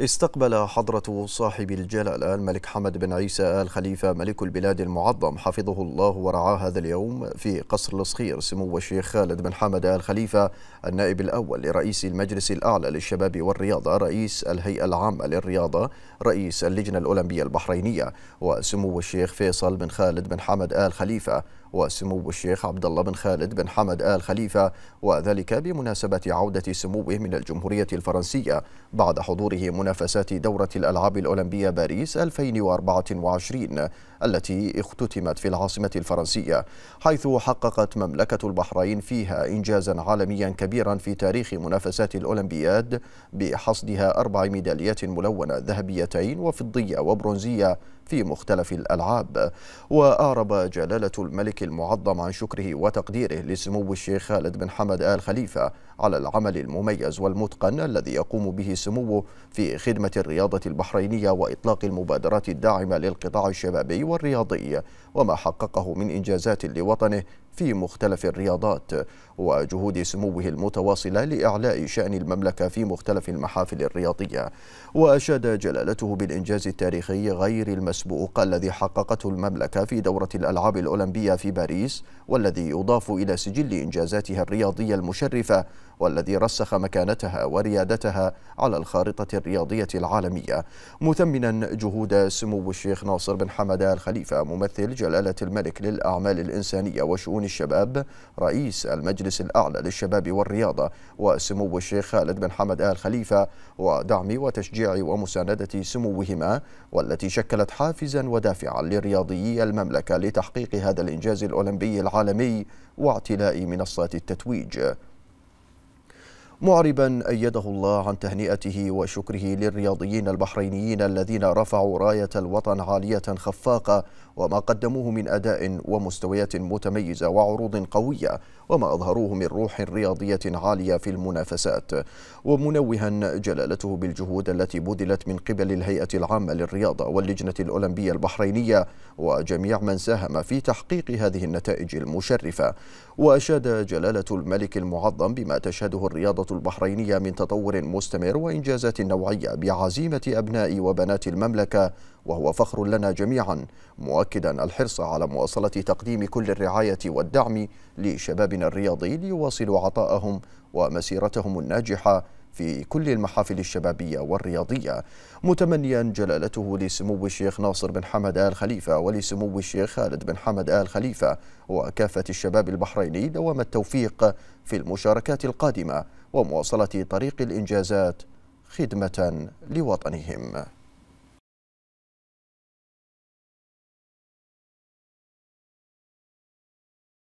استقبل حضرة صاحب الجلالة الملك حمد بن عيسى آل خليفة ملك البلاد المعظم حفظه الله ورعاه هذا اليوم في قصر الصخير سمو الشيخ خالد بن حمد آل خليفة النائب الأول لرئيس المجلس الأعلى للشباب والرياضة رئيس الهيئة العامة للرياضة رئيس اللجنة الأولمبية البحرينية وسمو الشيخ فيصل بن خالد بن حمد آل خليفة وسمو الشيخ عبد الله بن خالد بن حمد آل خليفة وذلك بمناسبة عودة سموه من الجمهورية الفرنسية بعد حضوره منا منافسات دورة الألعاب الأولمبية باريس 2024 التي اختتمت في العاصمة الفرنسية حيث حققت مملكة البحرين فيها إنجازا عالميا كبيرا في تاريخ منافسات الأولمبياد بحصدها أربع ميداليات ملونة ذهبيتين وفضية وبرونزية في مختلف الألعاب وأعرب جلالة الملك المعظم عن شكره وتقديره لسمو الشيخ خالد بن حمد آل خليفة على العمل المميز والمتقن الذي يقوم به سموه في خدمة الرياضة البحرينية وإطلاق المبادرات الداعمة للقطاع الشبابي والرياضي وما حققه من إنجازات لوطنه في مختلف الرياضات وجهود سموه المتواصلة لإعلاء شأن المملكة في مختلف المحافل الرياضية وأشاد جلالته بالإنجاز التاريخي غير المسبوق الذي حققته المملكة في دورة الألعاب الأولمبية في باريس والذي يضاف إلى سجل إنجازاتها الرياضية المشرفة والذي رسخ مكانتها وريادتها على الخارطة الرياضية العالمية مثمنا جهود سمو الشيخ ناصر بن حمد الخليفة ممثل جلالة الملك للأعمال الإنسانية وشؤون الشباب رئيس المجلس الأعلى للشباب والرياضة وسمو الشيخ خالد بن حمد آل خليفة ودعم وتشجيع ومساندة سموهما والتي شكلت حافزا ودافعا لرياضيي المملكة لتحقيق هذا الإنجاز الأولمبي العالمي واعتلاء منصات التتويج معربا أيده الله عن تهنئته وشكره للرياضيين البحرينيين الذين رفعوا راية الوطن عالية خفاقة وما قدموه من أداء ومستويات متميزة وعروض قوية وما أظهروه من روح رياضية عالية في المنافسات ومنوها جلالته بالجهود التي بذلت من قبل الهيئة العامة للرياضة واللجنة الأولمبية البحرينية وجميع من ساهم في تحقيق هذه النتائج المشرفة وأشاد جلالة الملك المعظم بما تشهده الرياضة البحرينية من تطور مستمر وإنجازات نوعية بعزيمة أبناء وبنات المملكة وهو فخر لنا جميعا مؤكدا الحرص على مواصلة تقديم كل الرعاية والدعم لشبابنا الرياضي ليواصلوا عطاءهم ومسيرتهم الناجحة في كل المحافل الشبابية والرياضية متمنيا جلالته لسمو الشيخ ناصر بن حمد آل خليفة ولسمو الشيخ خالد بن حمد آل خليفة وكافة الشباب البحريني دوام التوفيق في المشاركات القادمة ومواصلة طريق الإنجازات خدمة لوطنهم